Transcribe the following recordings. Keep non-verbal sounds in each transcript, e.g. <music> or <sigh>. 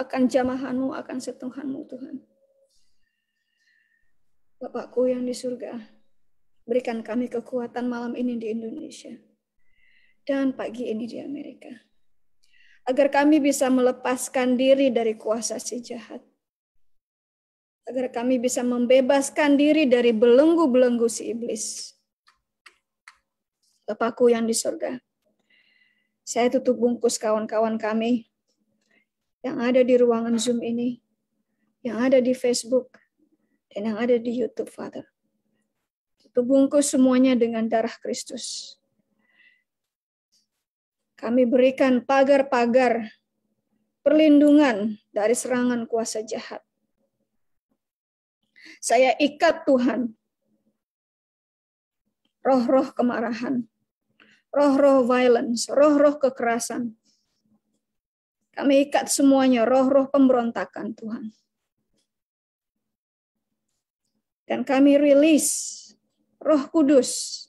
akan jamahanmu, akan setuhanmu Tuhan. Bapakku yang di surga, berikan kami kekuatan malam ini di Indonesia dan pagi ini di Amerika. Agar kami bisa melepaskan diri dari kuasa si jahat. Agar kami bisa membebaskan diri dari belenggu-belenggu si iblis. Bapakku yang di surga, saya tutup bungkus kawan-kawan kami yang ada di ruangan Zoom ini, yang ada di Facebook, dan yang ada di YouTube, Father. Satu bungkus semuanya dengan darah Kristus. Kami berikan pagar-pagar perlindungan dari serangan kuasa jahat. Saya ikat Tuhan roh-roh kemarahan, roh-roh violence, roh-roh kekerasan, kami ikat semuanya roh-roh pemberontakan Tuhan. Dan kami rilis roh kudus.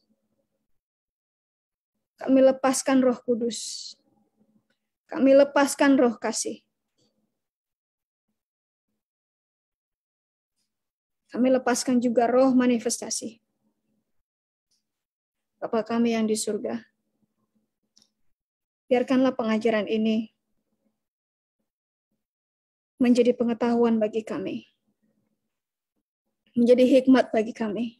Kami lepaskan roh kudus. Kami lepaskan roh kasih. Kami lepaskan juga roh manifestasi. bapak kami yang di surga, biarkanlah pengajaran ini menjadi pengetahuan bagi kami, menjadi hikmat bagi kami.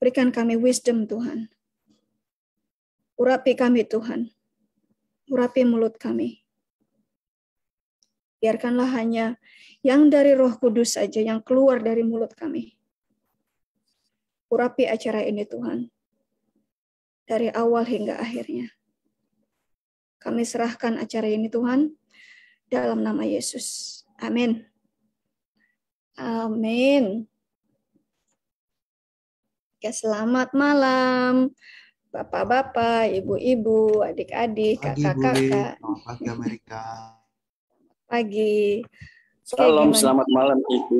Berikan kami wisdom, Tuhan. Urapi kami, Tuhan. Urapi mulut kami. Biarkanlah hanya yang dari roh kudus saja yang keluar dari mulut kami. Urapi acara ini, Tuhan. Dari awal hingga akhirnya. Kami serahkan acara ini, Tuhan, dalam nama Yesus. Amin. Amin. Ya, selamat malam. Bapak-bapak, ibu-ibu, adik-adik, kakak-kakak. pagi Amerika. Pagi. Salam, selamat malam Ibu.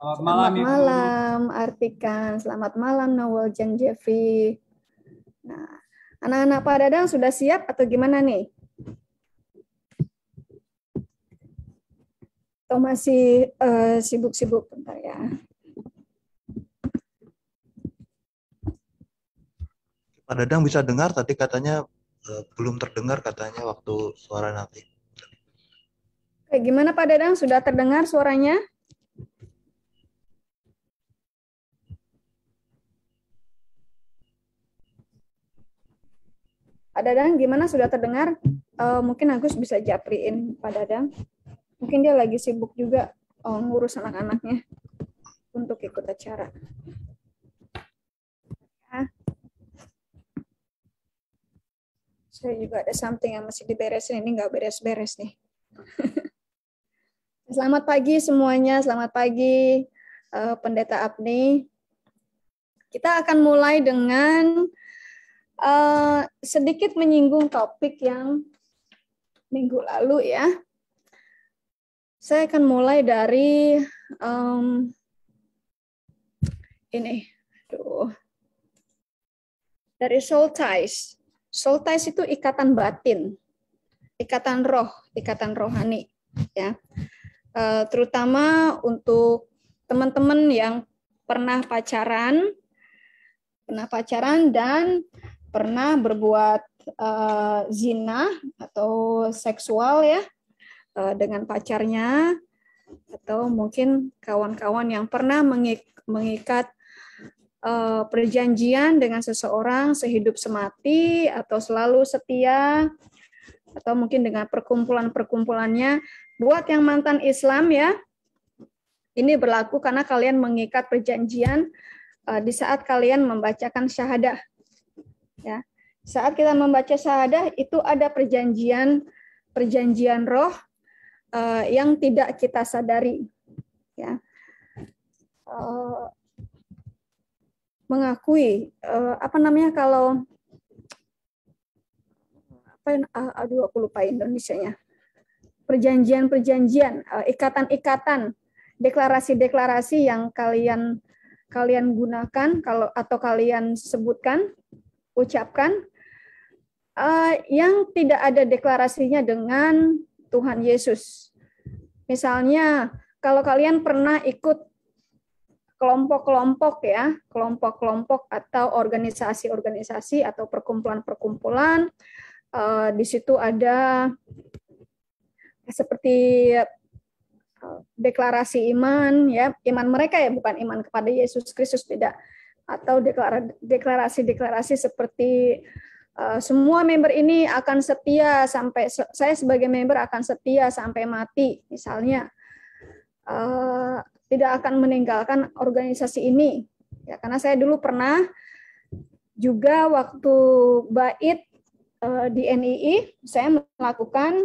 Selamat malam, selamat malam Ibu. Artikan. Selamat malam Noel Jan Jeffy. Nah, anak-anak Pak Dadang sudah siap atau gimana nih? atau masih eh, sibuk-sibuk uh, bentar ya. Pak Dadang bisa dengar tadi katanya uh, belum terdengar katanya waktu suara nanti. Oke, gimana Pak Dadang sudah terdengar suaranya? Pak Dadang, gimana sudah terdengar? Uh, mungkin Agus bisa japriin Pak Dadang mungkin dia lagi sibuk juga oh, ngurus anak-anaknya untuk ikut acara. Ya. Saya juga ada something yang masih diberesin, ini nggak beres-beres nih. <laughs> selamat pagi semuanya, selamat pagi uh, Pendeta Abni. Kita akan mulai dengan uh, sedikit menyinggung topik yang minggu lalu ya, saya akan mulai dari um, ini, aduh, dari soul ties. Soul ties itu ikatan batin, ikatan roh, ikatan rohani, ya. Uh, terutama untuk teman-teman yang pernah pacaran, pernah pacaran dan pernah berbuat uh, zina atau seksual ya Eh, dengan pacarnya atau mungkin kawan-kawan yang pernah mengikat eh, perjanjian dengan seseorang sehidup semati atau selalu setia atau mungkin dengan perkumpulan-perkumpulannya buat yang mantan Islam ya ini berlaku karena kalian mengikat perjanjian eh, di saat kalian membacakan syahadah ya saat kita membaca syahadah itu ada perjanjian perjanjian roh uh, yang tidak kita sadari. Ya. Uh, mengakui uh, apa namanya kalau apa uh, aduh aku lupa Indonesianya perjanjian-perjanjian ikatan-ikatan deklarasi-deklarasi yang kalian kalian gunakan kalau atau kalian sebutkan ucapkan uh, yang tidak ada deklarasinya dengan Tuhan Yesus. Misalnya, kalau kalian pernah ikut kelompok-kelompok ya, kelompok-kelompok atau organisasi-organisasi atau perkumpulan-perkumpulan, uh, di situ ada seperti eh, deklarasi iman ya iman mereka ya bukan iman kepada Yesus Kristus tidak atau deklarasi deklarasi seperti Eh, semua member ini akan setia sampai saya sebagai member akan setia sampai mati misalnya eh, tidak akan meninggalkan organisasi ini ya karena saya dulu pernah juga waktu bait eh, di NII saya melakukan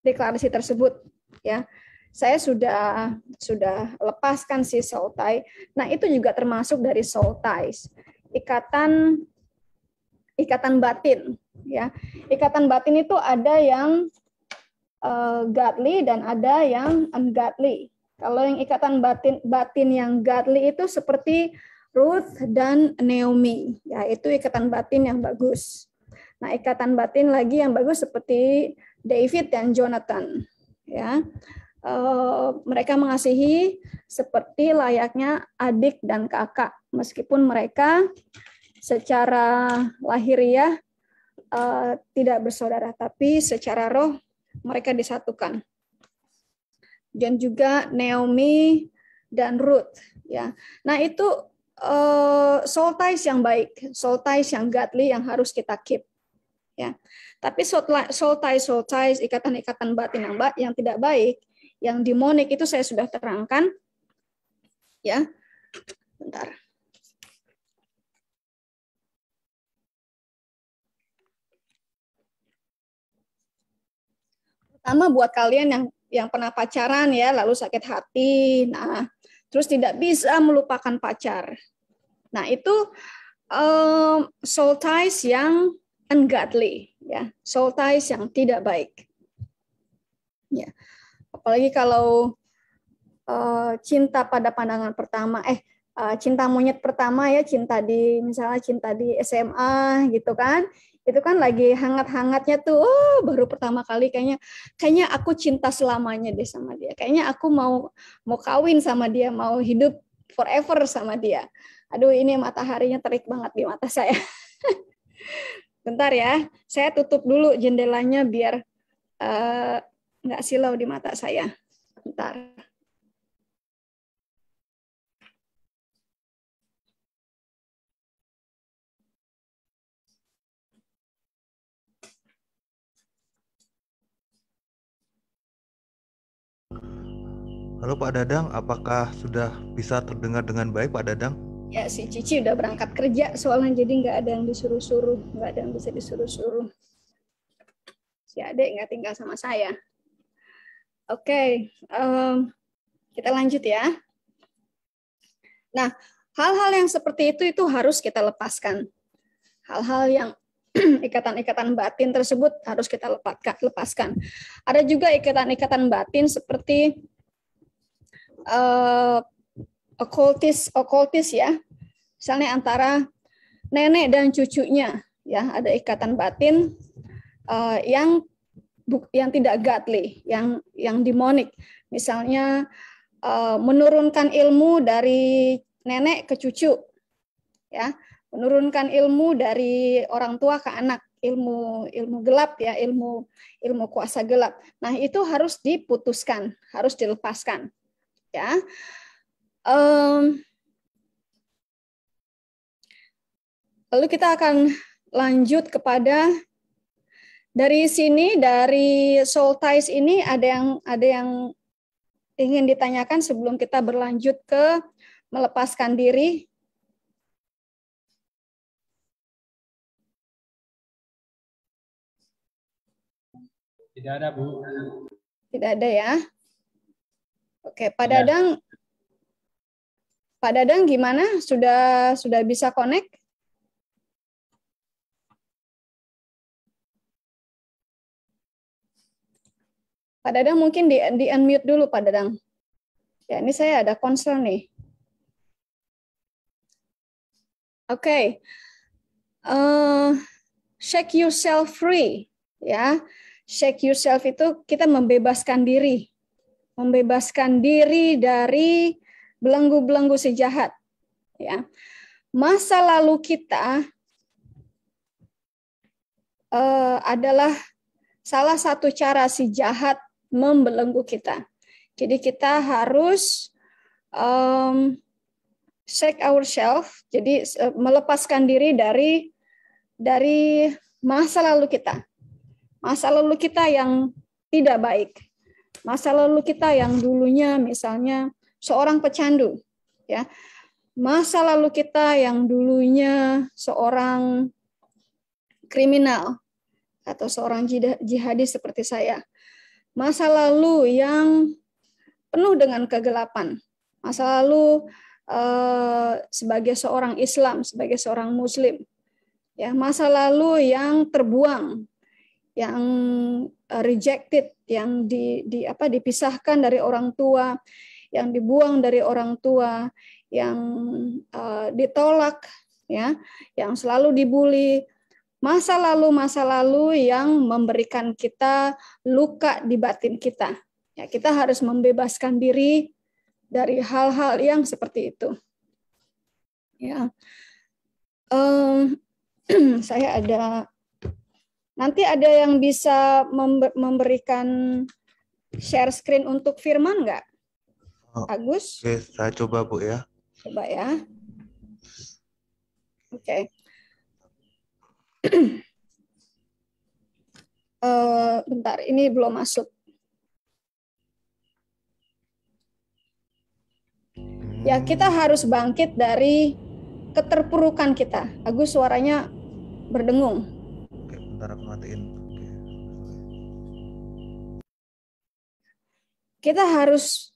deklarasi tersebut ya saya sudah sudah lepaskan si soul Nah, itu juga termasuk dari soul Ikatan ikatan batin ya ikatan batin itu ada yang uh, godly dan ada yang ungodly kalau yang ikatan batin batin yang godly itu seperti Ruth dan Naomi yaitu ikatan batin yang bagus nah ikatan batin lagi yang bagus seperti David dan Jonathan ya Uh, mereka mengasihi seperti layaknya adik dan kakak, meskipun mereka secara lahiriah uh, tidak bersaudara, tapi secara roh mereka disatukan. Dan juga Naomi dan Ruth, ya. Nah itu uh, soul ties yang baik, soul ties yang godly yang harus kita keep, ya. Tapi soul ties, soul ties, ikatan-ikatan batin yang baik, yang tidak baik, yang demonik itu saya sudah terangkan, ya. Bentar. Sama buat kalian yang yang pernah pacaran ya, lalu sakit hati. Nah, terus tidak bisa melupakan pacar. Nah, itu um, soul ties yang ungodly ya, soul ties yang tidak baik. Ya. Apalagi kalau uh, cinta pada pandangan pertama eh, eh cinta monyet pertama ya, cinta di misalnya cinta di SMA gitu kan itu kan lagi hangat-hangatnya tuh oh, baru pertama kali kayaknya kayaknya aku cinta selamanya deh sama dia kayaknya aku mau mau kawin sama dia mau hidup forever sama dia aduh ini mataharinya terik banget di mata saya <laughs> bentar ya saya tutup dulu jendelanya biar eh, nggak uh, silau di mata saya bentar Halo Pak Dadang, apakah sudah bisa terdengar dengan baik Pak Dadang? Ya, si Cici udah berangkat kerja soalnya jadi nggak ada yang disuruh-suruh, nggak ada yang bisa disuruh-suruh. Si adek nggak tinggal sama saya. Oke, okay, um, kita lanjut ya. Nah, hal-hal yang seperti itu itu harus kita lepaskan. Hal-hal yang <clears throat> ikatan-ikatan batin tersebut harus kita lepaskan. Ada juga ikatan-ikatan batin seperti uh, eh, okultis okultis ya misalnya antara nenek dan cucunya ya ada ikatan batin uh, yang yang tidak godly yang yang demonik misalnya uh, menurunkan ilmu dari nenek ke cucu ya menurunkan ilmu dari orang tua ke anak ilmu ilmu gelap ya ilmu ilmu kuasa gelap nah itu harus diputuskan harus dilepaskan ya. Um, lalu kita akan lanjut kepada dari sini dari soul ties ini ada yang ada yang ingin ditanyakan sebelum kita berlanjut ke melepaskan diri Tidak ada, Bu. Tidak ada ya. Oke, Pak ya. Dadang. Pak Dadang gimana? Sudah sudah bisa connect? Pak Dadang mungkin di, di unmute dulu Pak Dadang. Ya, ini saya ada concern nih. Oke. Okay. Uh, eh, shake yourself free ya. Shake yourself itu kita membebaskan diri membebaskan diri dari belenggu-belenggu si jahat. Ya. Masa lalu kita uh, adalah salah satu cara si jahat membelenggu kita. Jadi kita harus um, shake ourselves, jadi uh, melepaskan diri dari dari masa lalu kita, masa lalu kita yang tidak baik masa lalu kita yang dulunya misalnya seorang pecandu ya masa lalu kita yang dulunya seorang kriminal atau seorang jihadis seperti saya masa lalu yang penuh dengan kegelapan masa lalu eh, sebagai seorang Islam sebagai seorang muslim ya masa lalu yang terbuang yang eh, rejected yang di, di apa dipisahkan dari orang tua, yang dibuang dari orang tua, yang uh, ditolak, ya, yang selalu dibully, masa lalu masa lalu yang memberikan kita luka di batin kita. Ya, kita harus membebaskan diri dari hal-hal yang seperti itu. Ya, um, <clears throat> saya ada Nanti ada yang bisa memberikan share screen untuk Firman nggak? Oh, Agus? Oke, saya coba Bu ya. Coba ya. Oke. Okay. <clears throat> uh, eh, bentar, ini belum masuk. Ya, kita hmm. harus bangkit dari keterpurukan kita. Agus suaranya berdengung ntar aku matiin kita harus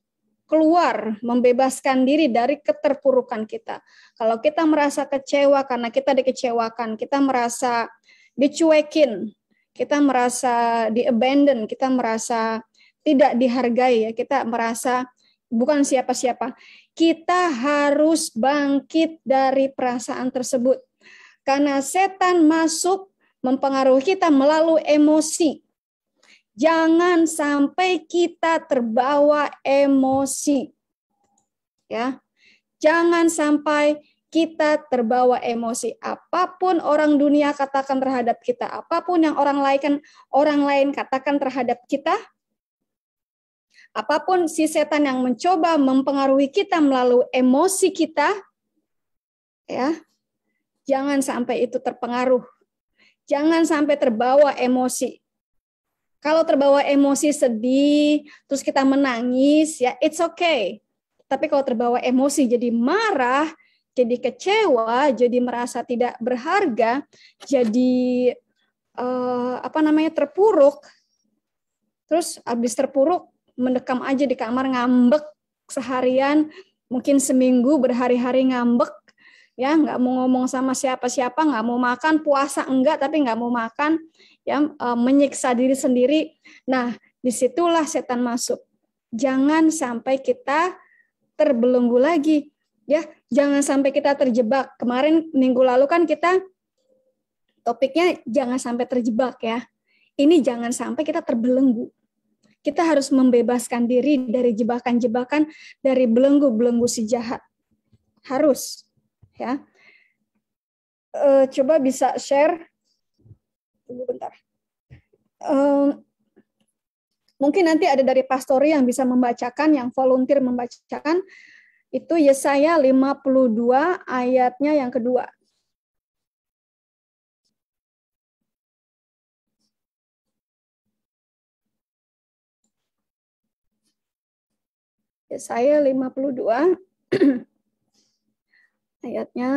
keluar membebaskan diri dari keterpurukan kita. Kalau kita merasa kecewa karena kita dikecewakan, kita merasa dicuekin, kita merasa di abandon, kita merasa tidak dihargai ya, kita merasa bukan siapa-siapa. Kita harus bangkit dari perasaan tersebut. Karena setan masuk mempengaruhi kita melalui emosi. Jangan sampai kita terbawa emosi. Ya. Jangan sampai kita terbawa emosi. Apapun orang dunia katakan terhadap kita, apapun yang orang lain orang lain katakan terhadap kita, apapun si setan yang mencoba mempengaruhi kita melalui emosi kita, ya, jangan sampai itu terpengaruh Jangan sampai terbawa emosi. Kalau terbawa emosi sedih, terus kita menangis, ya it's okay. Tapi kalau terbawa emosi jadi marah, jadi kecewa, jadi merasa tidak berharga, jadi eh, apa namanya terpuruk, terus habis terpuruk mendekam aja di kamar ngambek seharian, mungkin seminggu berhari-hari ngambek, ya nggak mau ngomong sama siapa-siapa, nggak mau makan, puasa enggak tapi nggak mau makan, ya e, menyiksa diri sendiri. Nah, disitulah setan masuk. Jangan sampai kita terbelenggu lagi, ya. Jangan sampai kita terjebak. Kemarin minggu lalu kan kita topiknya jangan sampai terjebak ya. Ini jangan sampai kita terbelenggu. Kita harus membebaskan diri dari jebakan-jebakan, dari belenggu-belenggu si jahat. Harus ya. E, coba bisa share. Tunggu bentar. E, mungkin nanti ada dari pastori yang bisa membacakan, yang volunteer membacakan. Itu Yesaya 52 ayatnya yang kedua. Yesaya 52 <clears throat> ayatnya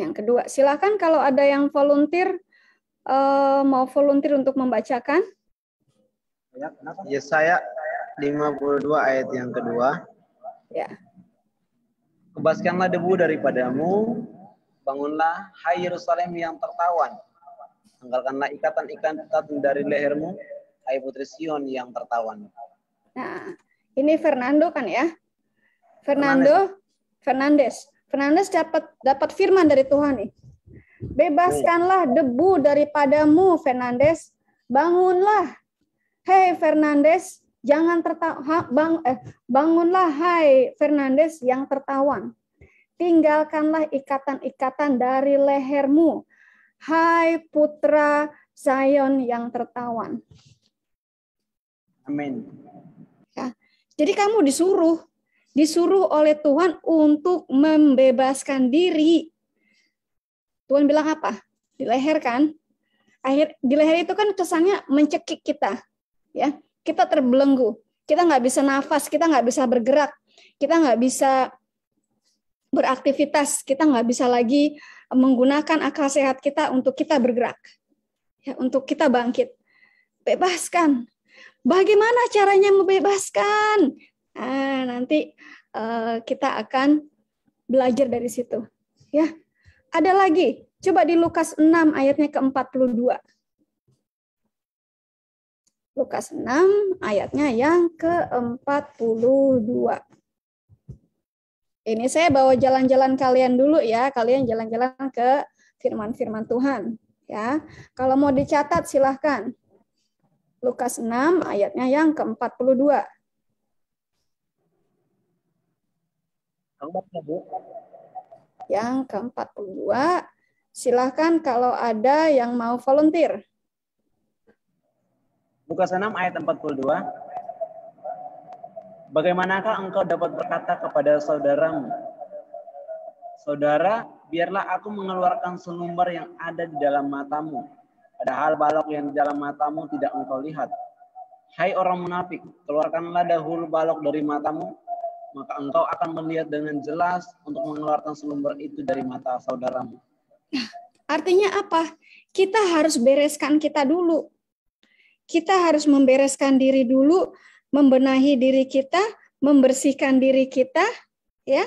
yang kedua. Silakan kalau ada yang volunteer uh, mau volunteer untuk membacakan. Ya saya 52 ayat yang kedua. Ya. Kebaskanlah debu daripadamu, bangunlah hai Yerusalem yang tertawan. Anggarkanlah ikatan-ikatan dari lehermu, hai putri Sion yang tertawan. Nah, ini Fernando kan ya? Fernando, Fernando Fernandes. Fernandes dapat dapat firman dari Tuhan nih. Bebaskanlah debu daripadamu, Fernandes. Bangunlah. Hei Fernandes, jangan tertawa bang, eh, bangunlah hei Fernandes yang tertawan. Tinggalkanlah ikatan-ikatan dari lehermu. Hai putra Zion yang tertawan. Amin. Ya. Jadi kamu disuruh disuruh oleh Tuhan untuk membebaskan diri. Tuhan bilang apa? Di leher kan? Akhir di leher itu kan kesannya mencekik kita, ya. Kita terbelenggu, kita nggak bisa nafas, kita nggak bisa bergerak, kita nggak bisa beraktivitas, kita nggak bisa lagi menggunakan akal sehat kita untuk kita bergerak, ya, untuk kita bangkit. Bebaskan. Bagaimana caranya membebaskan? Nah, nanti uh, kita akan belajar dari situ. Ya. Ada lagi, coba di Lukas 6 ayatnya ke-42. Lukas 6 ayatnya yang ke-42. Ini saya bawa jalan-jalan kalian dulu ya, kalian jalan-jalan ke firman-firman Tuhan ya. Kalau mau dicatat silahkan. Lukas 6 ayatnya yang ke-42. Ya, yang ke-42, silahkan kalau ada yang mau volunteer. Buka senam ayat 42. Bagaimanakah engkau dapat berkata kepada saudaramu, Saudara, biarlah aku mengeluarkan selumbar yang ada di dalam matamu, padahal balok yang di dalam matamu tidak engkau lihat. Hai orang munafik, keluarkanlah dahulu balok dari matamu, maka engkau akan melihat dengan jelas untuk mengeluarkan sumber itu dari mata saudaramu. Artinya apa? Kita harus bereskan kita dulu. Kita harus membereskan diri dulu, membenahi diri kita, membersihkan diri kita, ya.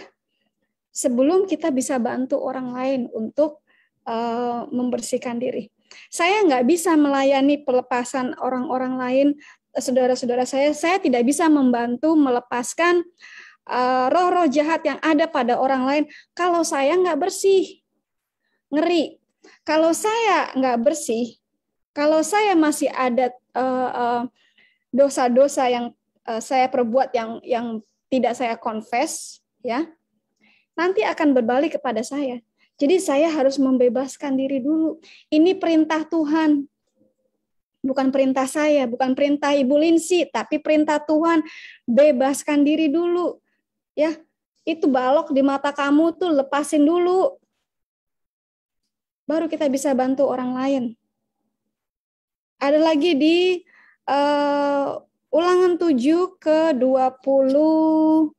Sebelum kita bisa bantu orang lain untuk uh, membersihkan diri. Saya nggak bisa melayani pelepasan orang-orang lain, eh, saudara-saudara saya. Saya tidak bisa membantu melepaskan Eh, roh-roh jahat yang ada pada orang lain kalau saya nggak bersih. Ngeri. Kalau saya nggak bersih, kalau saya masih ada eh, eh, dosa-dosa yang saya perbuat yang yang tidak saya confess, ya, nanti akan berbalik kepada saya. Jadi saya harus membebaskan diri dulu. Ini perintah Tuhan. Bukan perintah saya, bukan perintah Ibu Linsi, tapi perintah Tuhan. Bebaskan diri dulu ya itu balok di mata kamu tuh lepasin dulu baru kita bisa bantu orang lain ada lagi di uh, ulangan 7 ke 22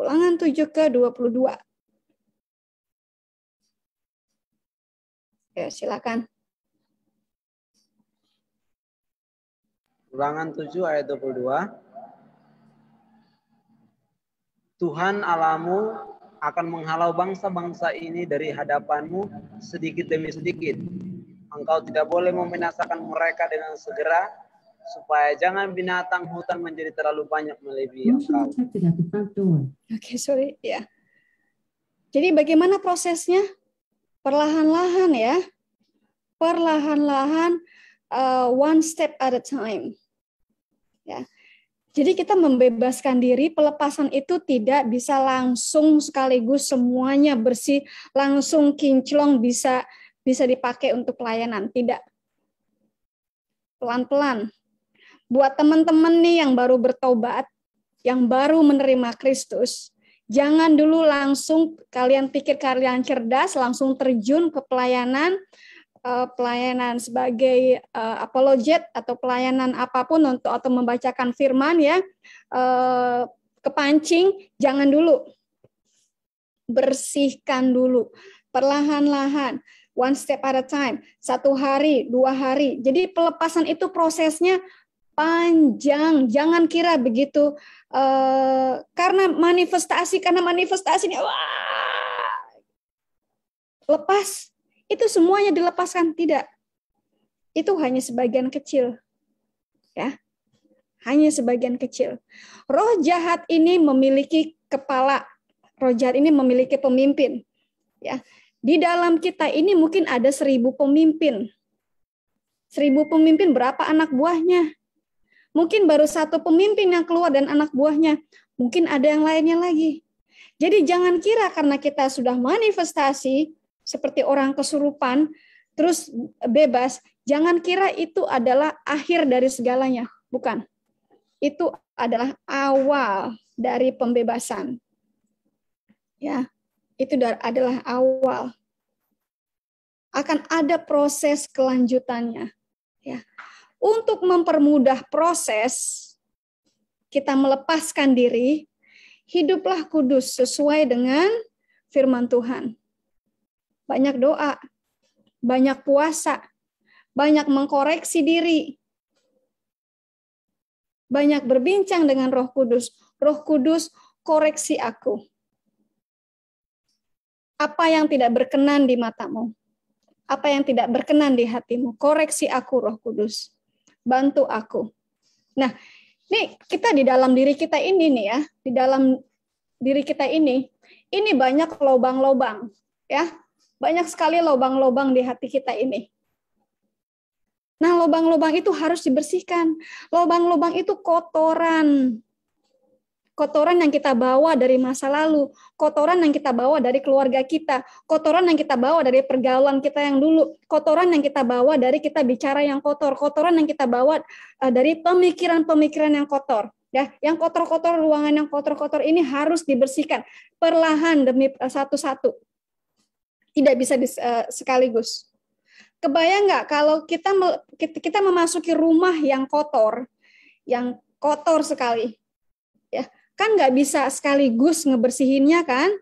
ulangan 7 ke 22 ya silakan ulangan 7 ayat 22 Tuhan alamu akan menghalau bangsa-bangsa ini dari hadapanmu sedikit demi sedikit. Engkau tidak boleh membinasakan mereka dengan segera, supaya jangan binatang hutan menjadi terlalu banyak melebihi engkau. Oke, okay, sorry. Ya. Jadi bagaimana prosesnya? Perlahan-lahan ya. Perlahan-lahan, uh, one step at a time. Ya. Jadi kita membebaskan diri, pelepasan itu tidak bisa langsung sekaligus semuanya bersih, langsung kinclong bisa bisa dipakai untuk pelayanan, tidak. Pelan-pelan. Buat teman-teman nih yang baru bertobat, yang baru menerima Kristus, jangan dulu langsung kalian pikir kalian cerdas, langsung terjun ke pelayanan, uh, pelayanan sebagai uh, apologet atau pelayanan apapun untuk atau membacakan firman ya uh, kepancing jangan dulu bersihkan dulu perlahan-lahan one step at a time satu hari dua hari jadi pelepasan itu prosesnya panjang jangan kira begitu uh, karena manifestasi karena manifestasinya wah lepas itu semuanya dilepaskan tidak. Itu hanya sebagian kecil. Ya. Hanya sebagian kecil. Roh jahat ini memiliki kepala. Roh jahat ini memiliki pemimpin. Ya. Di dalam kita ini mungkin ada seribu pemimpin. Seribu pemimpin berapa anak buahnya? Mungkin baru satu pemimpin yang keluar dan anak buahnya. Mungkin ada yang lainnya lagi. Jadi jangan kira karena kita sudah manifestasi, seperti orang kesurupan, terus bebas, jangan kira itu adalah akhir dari segalanya. Bukan. Itu adalah awal dari pembebasan. Ya, itu adalah awal. Akan ada proses kelanjutannya. Ya. Untuk mempermudah proses, kita melepaskan diri, hiduplah kudus sesuai dengan firman Tuhan banyak doa, banyak puasa, banyak mengkoreksi diri, banyak berbincang dengan Roh Kudus. Roh Kudus, koreksi aku. Apa yang tidak berkenan di matamu? Apa yang tidak berkenan di hatimu? Koreksi aku, Roh Kudus. Bantu aku. Nah, ini kita di dalam diri kita ini nih ya, di dalam diri kita ini, ini banyak lobang-lobang ya banyak sekali lubang-lubang di hati kita ini. Nah, lubang-lubang itu harus dibersihkan. Lubang-lubang itu kotoran. Kotoran yang kita bawa dari masa lalu, kotoran yang kita bawa dari keluarga kita, kotoran yang kita bawa dari pergaulan kita yang dulu, kotoran yang kita bawa dari kita bicara yang kotor, kotoran yang kita bawa eh, dari pemikiran-pemikiran yang kotor. Ya, yang kotor-kotor, ruangan yang kotor-kotor ini harus dibersihkan perlahan demi eh, satu-satu tidak bisa dis, uh, sekaligus. Kebayang nggak kalau kita kita memasuki rumah yang kotor, yang kotor sekali, ya kan nggak bisa sekaligus ngebersihinnya kan,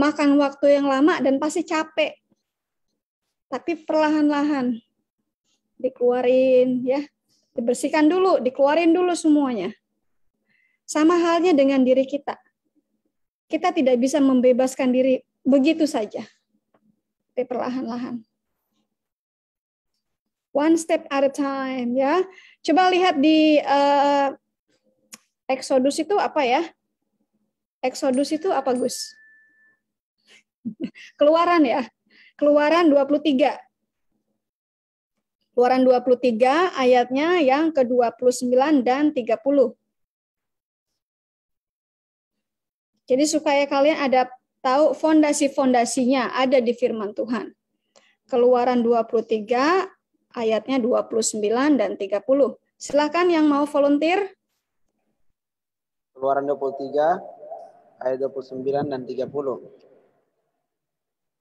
makan waktu yang lama dan pasti capek. Tapi perlahan-lahan dikeluarin, ya dibersihkan dulu, dikeluarin dulu semuanya. Sama halnya dengan diri kita. Kita tidak bisa membebaskan diri begitu saja tapi perlahan-lahan. One step at a time, ya. Coba lihat di uh, Exodus itu apa ya? Exodus itu apa, Gus? <laughs> Keluaran ya. Keluaran 23. Keluaran 23 ayatnya yang ke-29 dan 30. Jadi supaya kalian ada tahu fondasi-fondasinya ada di firman Tuhan. Keluaran 23 ayatnya 29 dan 30. Silahkan yang mau volunteer. Keluaran 23 ayat 29 dan 30.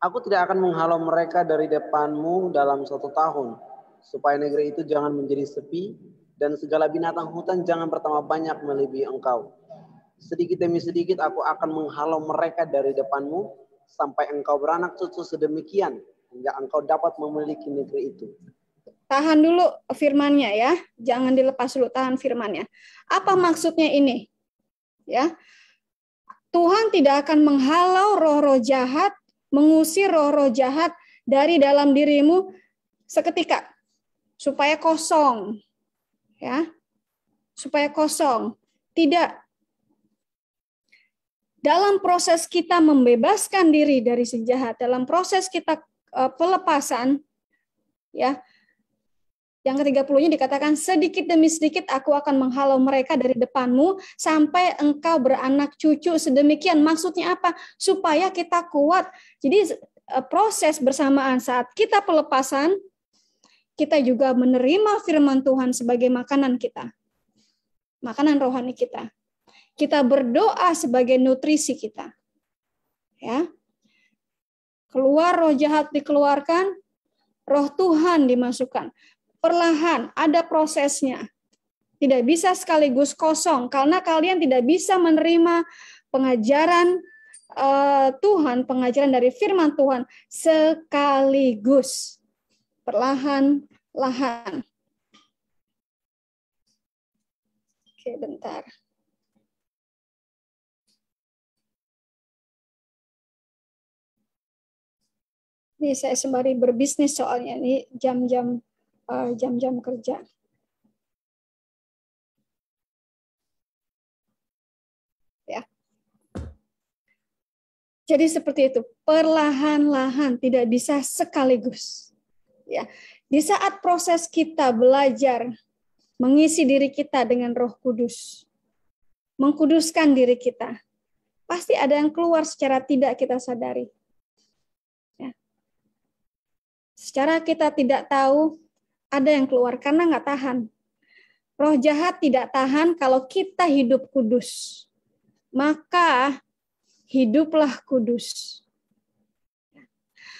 Aku tidak akan menghalau mereka dari depanmu dalam satu tahun, supaya negeri itu jangan menjadi sepi dan segala binatang hutan jangan pertama banyak melebihi engkau sedikit demi sedikit aku akan menghalau mereka dari depanmu sampai engkau beranak cucu sedemikian hingga engkau dapat memiliki negeri itu. Tahan dulu firmannya ya, jangan dilepas dulu tahan firmannya. Apa maksudnya ini? Ya. Tuhan tidak akan menghalau roh-roh jahat, mengusir roh-roh jahat dari dalam dirimu seketika supaya kosong. Ya. Supaya kosong. Tidak, dalam proses kita membebaskan diri dari si jahat, dalam proses kita eh, pelepasan, ya, yang ke-30-nya dikatakan, sedikit demi sedikit aku akan menghalau mereka dari depanmu sampai engkau beranak cucu sedemikian. Maksudnya apa? Supaya kita kuat. Jadi eh, proses bersamaan saat kita pelepasan, kita juga menerima firman Tuhan sebagai makanan kita. Makanan rohani kita. Kita berdoa sebagai nutrisi kita. Ya. Keluar roh jahat dikeluarkan, roh Tuhan dimasukkan. Perlahan ada prosesnya. Tidak bisa sekaligus kosong karena kalian tidak bisa menerima pengajaran uh, Tuhan, pengajaran dari firman Tuhan sekaligus. Perlahan-lahan. Oke, bentar. Ini saya sembari berbisnis soalnya ini jam-jam eh, jam-jam kerja. Ya. Jadi seperti itu, perlahan-lahan tidak bisa sekaligus. Ya. Di saat proses kita belajar mengisi diri kita dengan Roh Kudus, mengkuduskan diri kita, pasti ada yang keluar secara tidak kita sadari Secara kita tidak tahu ada yang keluar karena nggak tahan. Roh jahat tidak tahan kalau kita hidup kudus. Maka hiduplah kudus.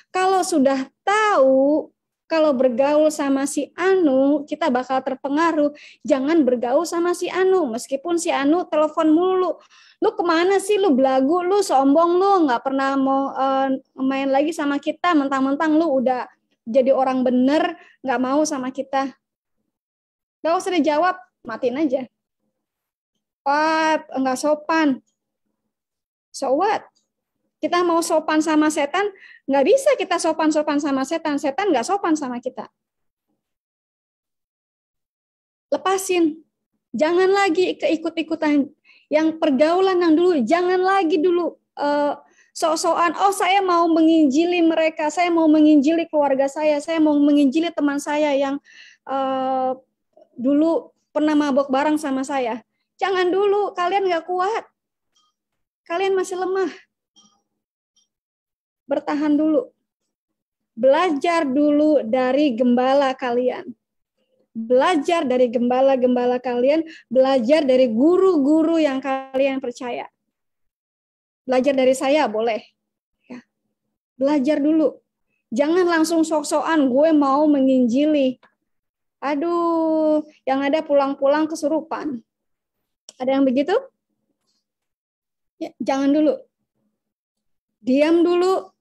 Kalau sudah tahu, kalau bergaul sama si Anu, kita bakal terpengaruh. Jangan bergaul sama si Anu, meskipun si Anu telepon mulu. Lu kemana sih? Lu belagu, lu sombong, lu nggak pernah mau uh, main lagi sama kita, mentang-mentang lu udah jadi orang bener nggak mau sama kita nggak usah dijawab matiin aja wah oh, nggak sopan so what kita mau sopan sama setan nggak bisa kita sopan sopan sama setan setan nggak sopan sama kita lepasin jangan lagi keikut-ikutan yang pergaulan yang dulu jangan lagi dulu uh, sok-sokan oh saya mau menginjili mereka saya mau menginjili keluarga saya saya mau menginjili teman saya yang uh, dulu pernah mabok bareng sama saya jangan dulu kalian nggak kuat kalian masih lemah bertahan dulu belajar dulu dari gembala kalian belajar dari gembala-gembala kalian, belajar dari guru-guru yang kalian percaya. Belajar dari saya boleh. Ya. Belajar dulu. Jangan langsung sok-sokan gue mau menginjili. Aduh, yang ada pulang-pulang kesurupan. Ada yang begitu? Ya, jangan dulu. Diam dulu.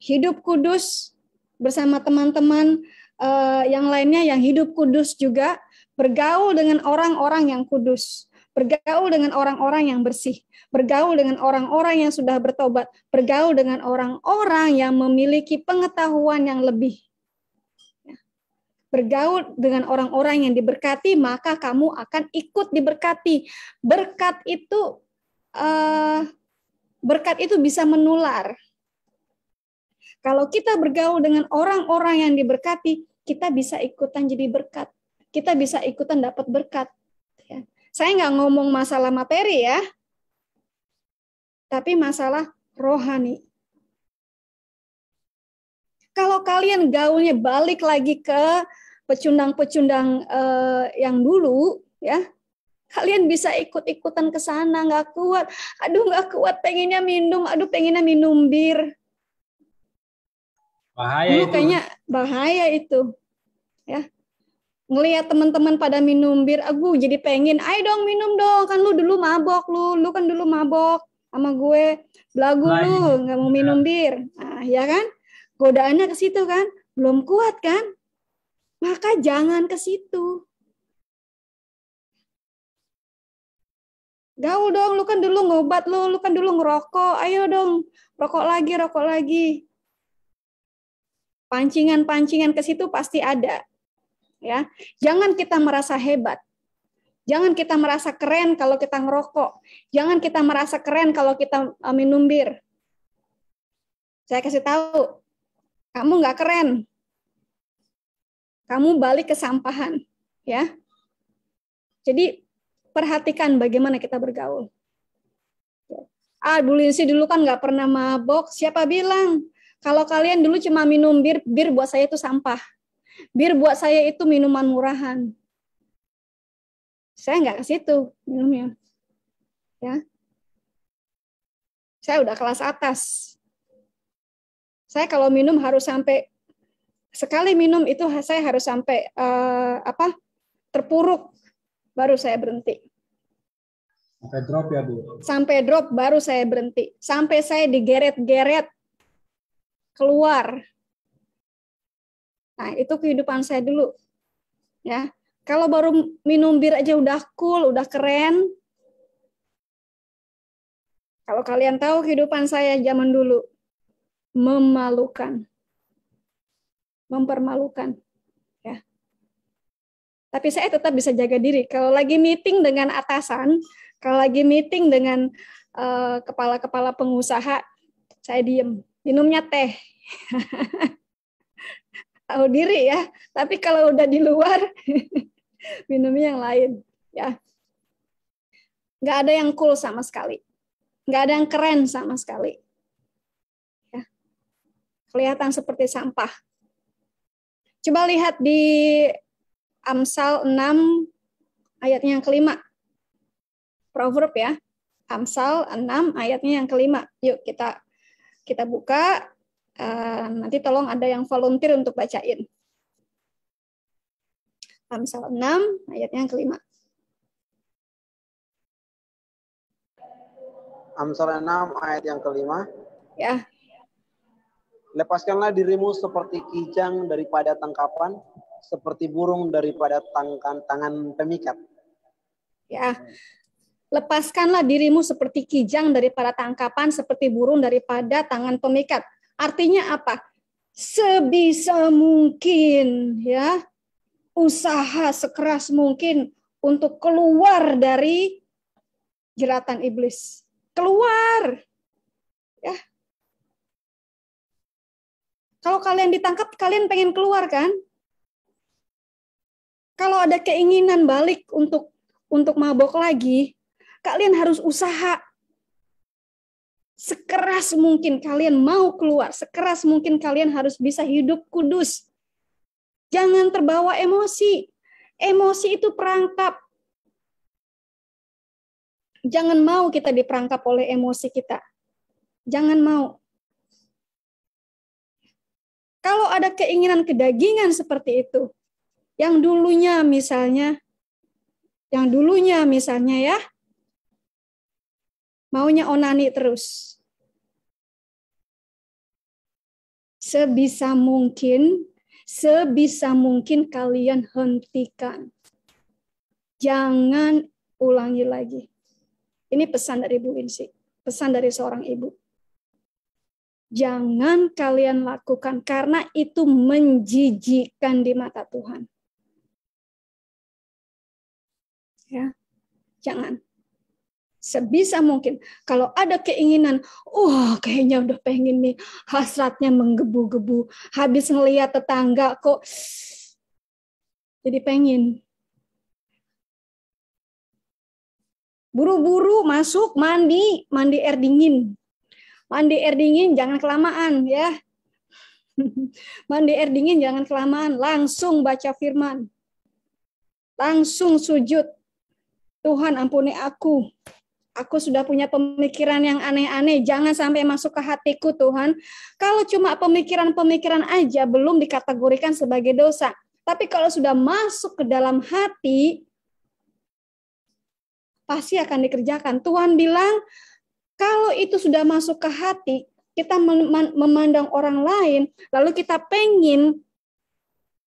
Hidup kudus bersama teman-teman eh, yang lainnya yang hidup kudus juga bergaul dengan orang-orang yang kudus bergaul dengan orang-orang yang bersih, bergaul dengan orang-orang yang sudah bertobat, bergaul dengan orang-orang yang memiliki pengetahuan yang lebih. Ya. Bergaul dengan orang-orang yang diberkati, maka kamu akan ikut diberkati. Berkat itu eh, berkat itu bisa menular. Kalau kita bergaul dengan orang-orang yang diberkati, kita bisa ikutan jadi berkat. Kita bisa ikutan dapat berkat saya nggak ngomong masalah materi ya, tapi masalah rohani. Kalau kalian gaulnya balik lagi ke pecundang-pecundang eh, yang dulu, ya kalian bisa ikut-ikutan ke sana nggak kuat aduh nggak kuat pengennya minum aduh pengennya minum bir bahaya itu kayaknya bahaya itu ya ngelihat teman-teman pada minum bir, aku jadi pengen, ayo dong minum dong, kan lu dulu mabok lu, lu kan dulu mabok sama gue, belagu Lain. Nah, lu iya. nggak mau minum iya. bir, ah ya kan? Godaannya ke situ kan, belum kuat kan? Maka jangan ke situ. Gaul dong, lu kan dulu ngobat lu, lu kan dulu ngerokok, ayo dong, rokok lagi, rokok lagi. Pancingan-pancingan ke situ pasti ada ya. Jangan kita merasa hebat. Jangan kita merasa keren kalau kita ngerokok. Jangan kita merasa keren kalau kita eh, minum bir. Saya kasih tahu, kamu nggak keren. Kamu balik ke sampahan, ya. Jadi perhatikan bagaimana kita bergaul. Ah, dulu sih dulu kan nggak pernah mabok. Siapa bilang? Kalau kalian dulu cuma minum bir, bir buat saya itu sampah bir buat saya itu minuman murahan. Saya nggak ke situ minumnya. Ya. Saya udah kelas atas. Saya kalau minum harus sampai sekali minum itu saya harus sampai uh, apa? terpuruk baru saya berhenti. Sampai drop ya, Bu. Sampai drop baru saya berhenti. Sampai saya digeret-geret keluar Nah, itu kehidupan saya dulu. Ya. Kalau baru minum bir aja udah cool, udah keren. Kalau kalian tahu kehidupan saya zaman dulu memalukan. Mempermalukan. Ya. Tapi saya tetap bisa jaga diri. Kalau lagi meeting dengan atasan, kalau lagi meeting dengan eh, kepala-kepala uh, pengusaha, saya diem. Minumnya teh. <laughs> tahu diri ya. Tapi kalau udah di luar <laughs> minumnya yang lain ya. Nggak ada yang cool sama sekali. Nggak ada yang keren sama sekali. Ya. Kelihatan seperti sampah. Coba lihat di Amsal 6 ayatnya yang kelima. Proverb ya. Amsal 6 ayatnya yang kelima. Yuk kita kita buka Eh, nanti tolong ada yang volunteer untuk bacain. Amsal nah, 6 ayat yang kelima. Amsal 6 ayat yang kelima. Ya. Lepaskanlah dirimu seperti kijang daripada tangkapan, seperti burung daripada tangkan, tangan pemikat. Ya. Lepaskanlah dirimu seperti kijang daripada tangkapan, seperti burung daripada tangan pemikat. Artinya apa? Sebisa mungkin ya, usaha sekeras mungkin untuk keluar dari jeratan iblis. Keluar. Ya. Kalau kalian ditangkap, kalian pengen keluar kan? Kalau ada keinginan balik untuk untuk mabok lagi, kalian harus usaha sekeras mungkin kalian mau keluar, sekeras mungkin kalian harus bisa hidup kudus. Jangan terbawa emosi. Emosi itu perangkap. Jangan mau kita diperangkap oleh emosi kita. Jangan mau. Kalau ada keinginan kedagingan seperti itu, yang dulunya misalnya, yang dulunya misalnya ya, maunya onani terus. Sebisa mungkin, sebisa mungkin kalian hentikan. Jangan ulangi lagi. Ini pesan dari Bu Insi, pesan dari seorang ibu. Jangan kalian lakukan karena itu menjijikan di mata Tuhan. Ya. Jangan sebisa mungkin kalau ada keinginan wah kayaknya udah pengen nih hasratnya menggebu-gebu habis ngeliat tetangga kok jadi pengen buru-buru masuk mandi mandi air dingin mandi air dingin jangan kelamaan ya <laughs> mandi air dingin jangan kelamaan langsung baca firman langsung sujud Tuhan ampuni aku aku sudah punya pemikiran yang aneh-aneh, jangan sampai masuk ke hatiku Tuhan. Kalau cuma pemikiran-pemikiran aja belum dikategorikan sebagai dosa. Tapi kalau sudah masuk ke dalam hati, pasti akan dikerjakan. Tuhan bilang, kalau itu sudah masuk ke hati, kita memandang orang lain, lalu kita pengen,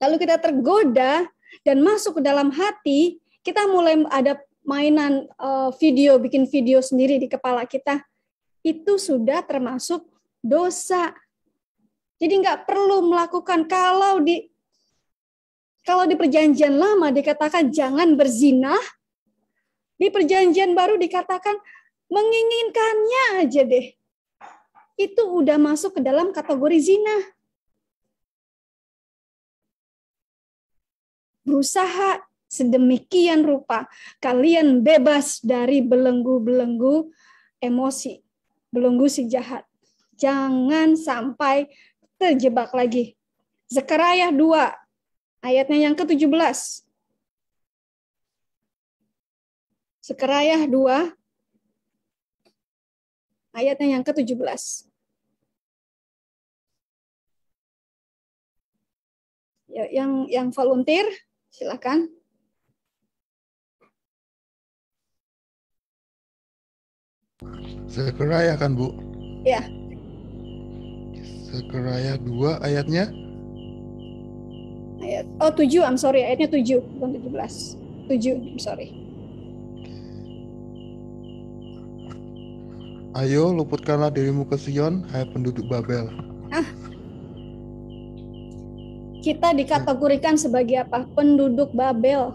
lalu kita tergoda dan masuk ke dalam hati, kita mulai ada mainan uh, video, bikin video sendiri di kepala kita, itu sudah termasuk dosa. Jadi nggak perlu melakukan kalau di kalau di perjanjian lama dikatakan jangan berzinah, di perjanjian baru dikatakan menginginkannya aja deh. Itu udah masuk ke dalam kategori zina. Berusaha sedemikian rupa kalian bebas dari belenggu-belenggu emosi, belenggu si jahat. Jangan sampai terjebak lagi. Zekarayah 2 ayatnya yang ke-17. Zekarayah 2 ayatnya yang ke-17. Ya, yang yang volunteer silakan. Zekaraya kan Bu? Iya. Zekaraya 2 ayatnya? Ayat oh 7, I'm sorry, ayatnya 7 bukan 17. 7, I'm sorry. Ayo luputkanlah dirimu ke Sion, hai penduduk Babel. Ah. Kita dikategorikan sebagai apa? Penduduk Babel.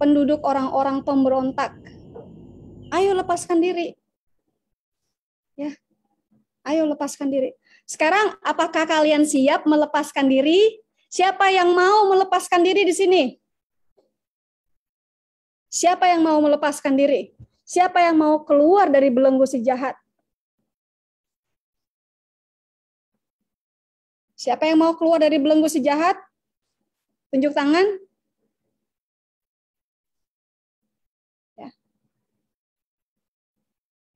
Penduduk orang-orang pemberontak. Ayo lepaskan diri. Ya. Ayo lepaskan diri. Sekarang apakah kalian siap melepaskan diri? Siapa yang mau melepaskan diri di sini? Siapa yang mau melepaskan diri? Siapa yang mau keluar dari belenggu si jahat? Siapa yang mau keluar dari belenggu si jahat? Tunjuk tangan.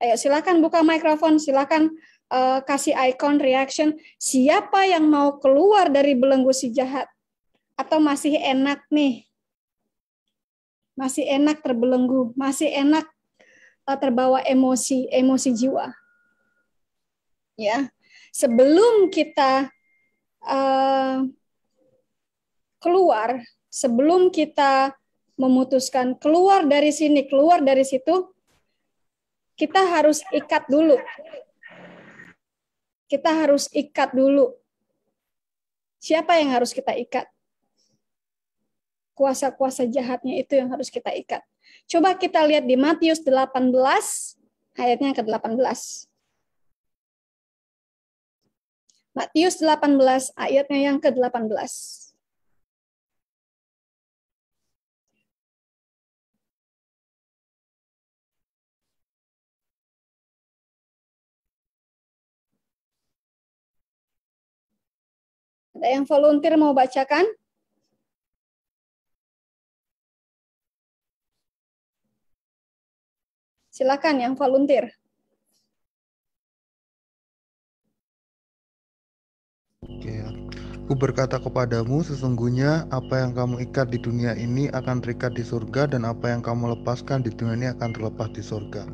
Ayo silakan buka mikrofon, silakan uh, kasih icon reaction. Siapa yang mau keluar dari belenggu si jahat? Atau masih enak nih? Masih enak terbelenggu, masih enak uh, terbawa emosi, emosi jiwa. Ya, sebelum kita uh, keluar, sebelum kita memutuskan keluar dari sini, keluar dari situ, kita harus ikat dulu. Kita harus ikat dulu. Siapa yang harus kita ikat? Kuasa-kuasa jahatnya itu yang harus kita ikat. Coba kita lihat di Matius 18 ayatnya ke-18. Matius 18 ayatnya yang ke-18. Ada yang volunteer mau bacakan? Silakan yang volunteer. Oke. Aku berkata kepadamu, sesungguhnya apa yang kamu ikat di dunia ini akan terikat di surga dan apa yang kamu lepaskan di dunia ini akan terlepas di surga.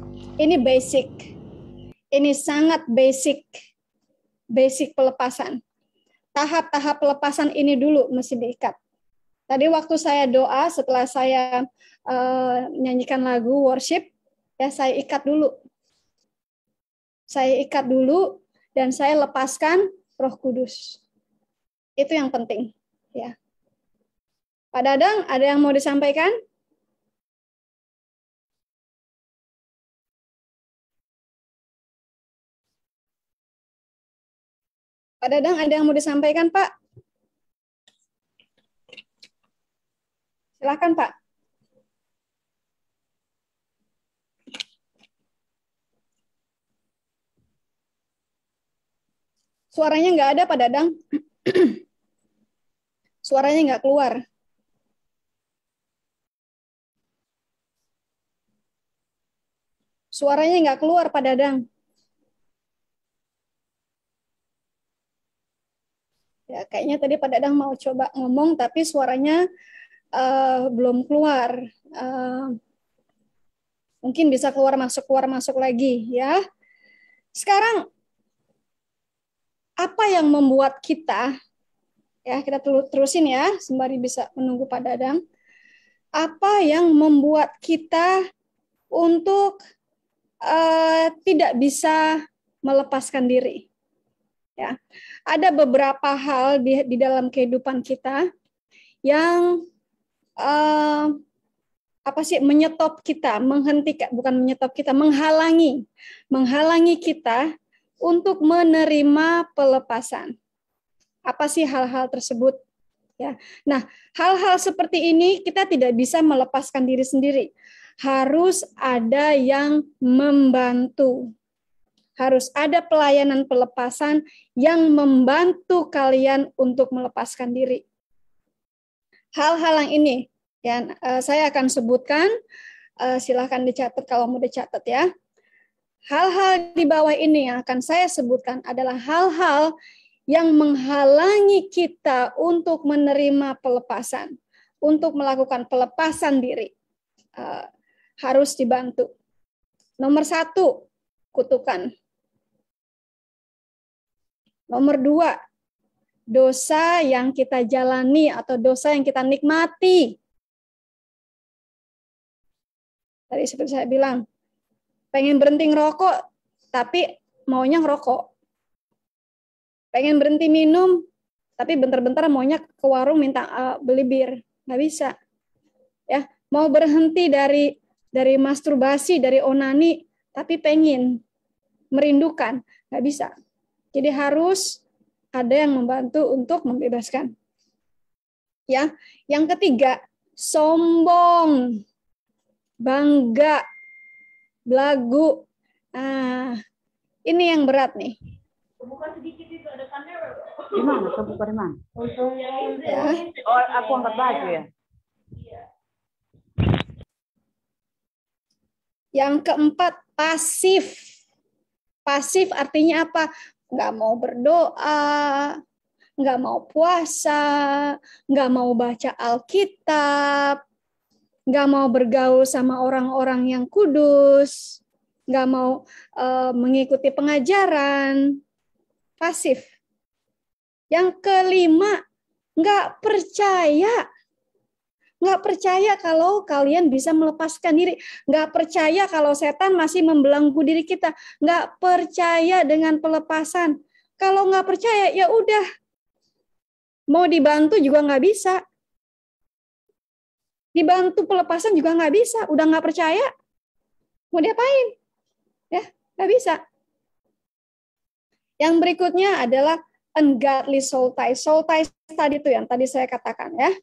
Ini basic. Ini sangat basic. Basic pelepasan tahap-tahap pelepasan ini dulu mesti diikat. Tadi waktu saya doa setelah saya uh, nyanyikan lagu worship, ya saya ikat dulu. Saya ikat dulu dan saya lepaskan Roh Kudus. Itu yang penting, ya. Pak Dadang, ada yang mau disampaikan? Pak Dadang, ada yang mau disampaikan, Pak? Silakan, Pak. Suaranya nggak ada, Pak Dadang. <clears throat> Suaranya nggak keluar. Suaranya nggak keluar, Pak Dadang. Ya, kayaknya tadi Pak Dadang mau coba ngomong tapi suaranya uh, belum keluar. Uh, mungkin bisa keluar masuk keluar masuk lagi ya. Sekarang apa yang membuat kita ya kita terusin ya sembari bisa menunggu Pak Dadang. Apa yang membuat kita untuk uh, tidak bisa melepaskan diri? Ya. Ada beberapa hal di, di dalam kehidupan kita yang uh, apa sih menyetop kita, menghentikan bukan menyetop kita, menghalangi, menghalangi kita untuk menerima pelepasan. Apa sih hal-hal tersebut? Ya. Nah, hal-hal seperti ini kita tidak bisa melepaskan diri sendiri. Harus ada yang membantu harus ada pelayanan pelepasan yang membantu kalian untuk melepaskan diri. Hal-hal yang ini yang eh, saya akan sebutkan eh, silahkan dicatat kalau mau dicatat ya. Hal-hal di bawah ini yang akan saya sebutkan adalah hal-hal yang menghalangi kita untuk menerima pelepasan, untuk melakukan pelepasan diri eh, harus dibantu. Nomor satu, kutukan. Nomor dua, dosa yang kita jalani atau dosa yang kita nikmati. Tadi seperti saya bilang, pengen berhenti ngerokok, tapi maunya ngerokok. Pengen berhenti minum, tapi bentar-bentar maunya ke warung minta uh, beli bir. Nggak bisa. Ya, mau berhenti dari dari masturbasi, dari onani, tapi pengen merindukan, nggak bisa. Jadi harus ada yang membantu untuk membebaskan. Ya, yang ketiga, sombong, bangga, belagu. Ah, ini yang berat nih. Bukan sedikit itu ada kamera. Gimana? mana? Ya. Oh, aku angkat baju ya. Yang keempat, pasif. Pasif artinya apa? nggak mau berdoa, nggak mau puasa, nggak mau baca Alkitab, nggak mau bergaul sama orang-orang yang kudus, nggak mau uh, mengikuti pengajaran, pasif. Yang kelima, nggak percaya nggak percaya kalau kalian bisa melepaskan diri, nggak percaya kalau setan masih membelenggu diri kita, nggak percaya dengan pelepasan. Kalau nggak percaya ya udah, mau dibantu juga nggak bisa, dibantu pelepasan juga nggak bisa, udah nggak percaya, mau diapain? Ya nggak bisa. Yang berikutnya adalah ungodly soul ties. Soul ties tadi itu yang tadi saya katakan ya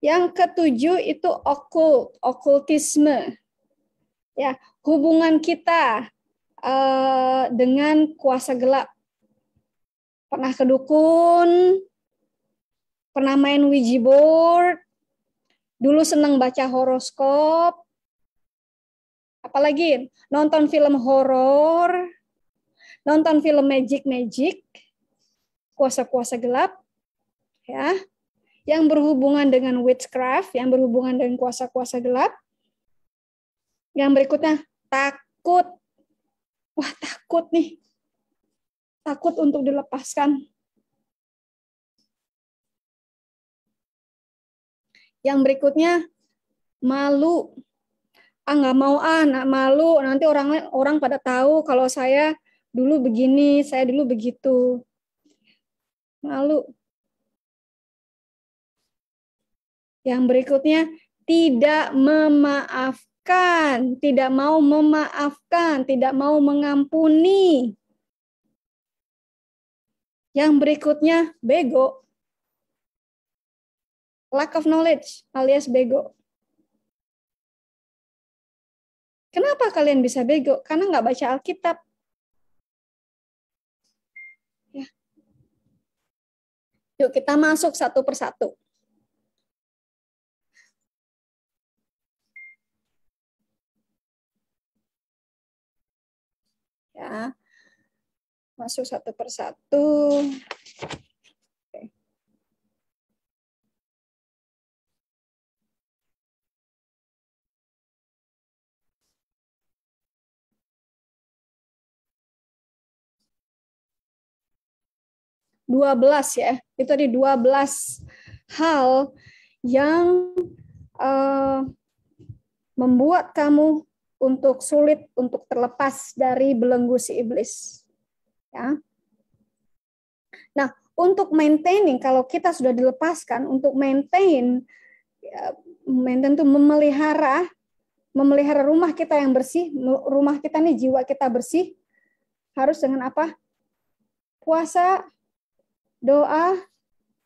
Yang ketujuh itu okult, okultisme. Ya, hubungan kita uh, dengan kuasa gelap. Pernah ke dukun, pernah main Ouija board, dulu senang baca horoskop, apalagi nonton film horor, nonton film magic-magic, kuasa-kuasa gelap, ya yang berhubungan dengan witchcraft, yang berhubungan dengan kuasa-kuasa gelap. Yang berikutnya, takut. Wah, takut nih. Takut untuk dilepaskan. Yang berikutnya, malu. Ah, nggak mau ah, nak malu. Nanti orang orang pada tahu kalau saya dulu begini, saya dulu begitu. Malu Yang berikutnya, tidak memaafkan, tidak mau memaafkan, tidak mau mengampuni. Yang berikutnya, bego. Lack of knowledge alias bego. Kenapa kalian bisa bego? Karena nggak baca Alkitab. Ya. Yuk kita masuk satu persatu. masuk satu persatu. Dua belas ya, itu tadi dua belas hal yang uh, membuat kamu untuk sulit untuk terlepas dari belenggu si iblis. Ya. Nah, untuk maintaining kalau kita sudah dilepaskan untuk maintain ya, maintain itu memelihara memelihara rumah kita yang bersih, rumah kita nih jiwa kita bersih harus dengan apa? Puasa, doa,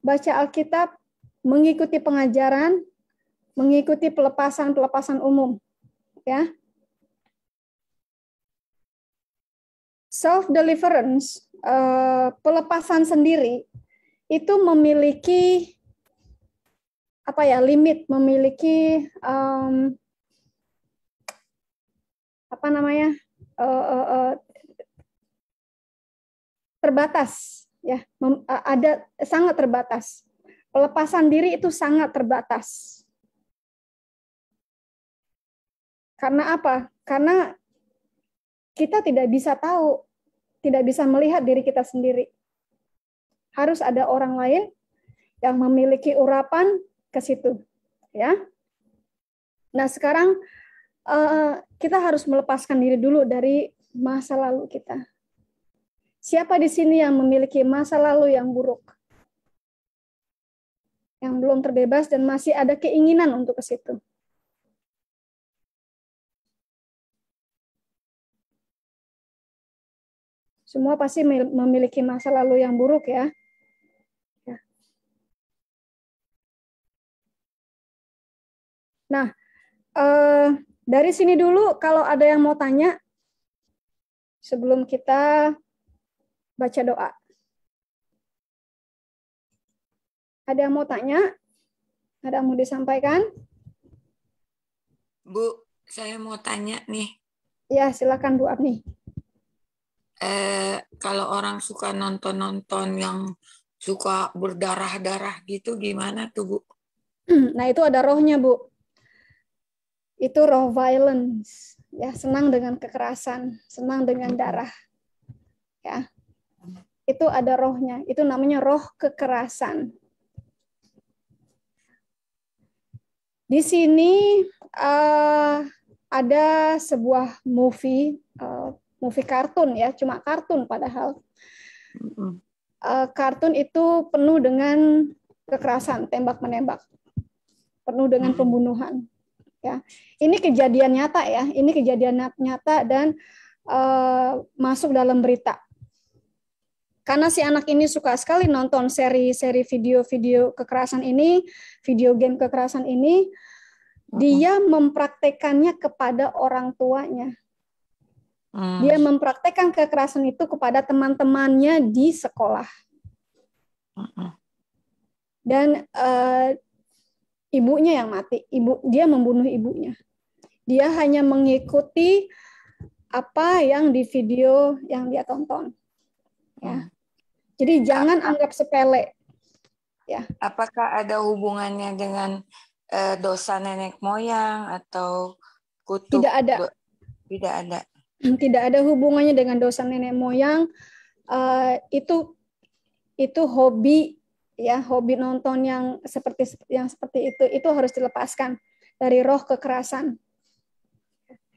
baca Alkitab, mengikuti pengajaran, mengikuti pelepasan-pelepasan umum. Ya. self deliverance uh, eh, pelepasan sendiri itu memiliki apa ya limit memiliki um, apa namanya uh, uh, uh, terbatas ya Mem, uh, ada sangat terbatas pelepasan diri itu sangat terbatas karena apa karena kita tidak bisa tahu, tidak bisa melihat diri kita sendiri. Harus ada orang lain yang memiliki urapan ke situ, ya. Nah, sekarang eh, kita harus melepaskan diri dulu dari masa lalu kita. Siapa di sini yang memiliki masa lalu yang buruk? Yang belum terbebas dan masih ada keinginan untuk ke situ. Semua pasti memiliki masa lalu yang buruk ya. ya. Nah, eh, dari sini dulu kalau ada yang mau tanya sebelum kita baca doa. Ada yang mau tanya? Ada yang mau disampaikan? Bu, saya mau tanya nih. Ya, silakan Bu Abni eh, kalau orang suka nonton-nonton yang suka berdarah-darah gitu gimana tuh Bu? Hmm, nah itu ada rohnya Bu. Itu roh violence. Ya senang dengan kekerasan, senang dengan darah. Ya itu ada rohnya. Itu namanya roh kekerasan. Di sini uh, ada sebuah movie uh, movie kartun ya, cuma kartun padahal. Uh, kartun itu penuh dengan kekerasan, tembak menembak, penuh dengan pembunuhan. Ya, ini kejadian nyata ya, ini kejadian nyata dan uh, masuk dalam berita. Karena si anak ini suka sekali nonton seri-seri video-video kekerasan ini, video game kekerasan ini, dia mempraktekannya kepada orang tuanya Hmm. Dia mempraktekkan kekerasan itu kepada teman-temannya di sekolah. Hmm. Dan uh, ibunya yang mati, ibu dia membunuh ibunya. Dia hanya mengikuti apa yang di video yang dia tonton. Ya. Hmm. Jadi jangan Apakah anggap sepele. Ya. Apakah ada hubungannya dengan uh, dosa nenek moyang atau kutuk? Tidak ada. Tidak ada. <clears throat> tidak ada hubungannya dengan dosa nenek moyang uh, itu itu hobi ya hobi nonton yang seperti yang seperti itu itu harus dilepaskan dari roh kekerasan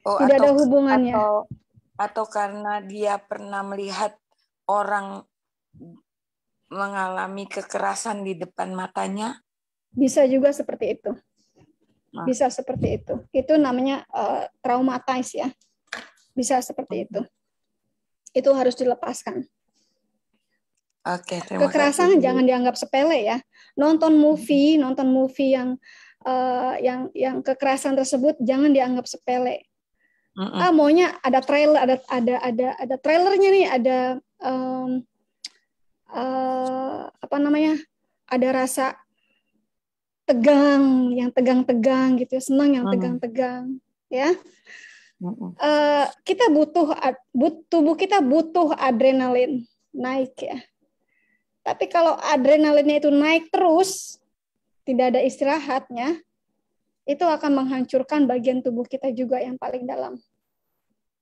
oh, tidak atau, ada hubungannya atau, atau karena dia pernah melihat orang mengalami kekerasan di depan matanya bisa juga seperti itu nah. bisa seperti itu itu namanya uh, traumatis ya bisa seperti itu. Itu harus dilepaskan. Oke, terima Kekerasan kasih. jangan dianggap sepele ya. Nonton movie, nonton movie yang uh, yang yang kekerasan tersebut jangan dianggap sepele. Uh-uh. Ah maunya ada trailer, ada ada ada ada trailernya nih, ada um, uh, apa namanya? Ada rasa tegang, yang tegang-tegang gitu, senang yang tegang-tegang, ya uh, kita butuh but, tubuh kita butuh adrenalin naik ya. Tapi kalau adrenalinnya itu naik terus, tidak ada istirahatnya, itu akan menghancurkan bagian tubuh kita juga yang paling dalam.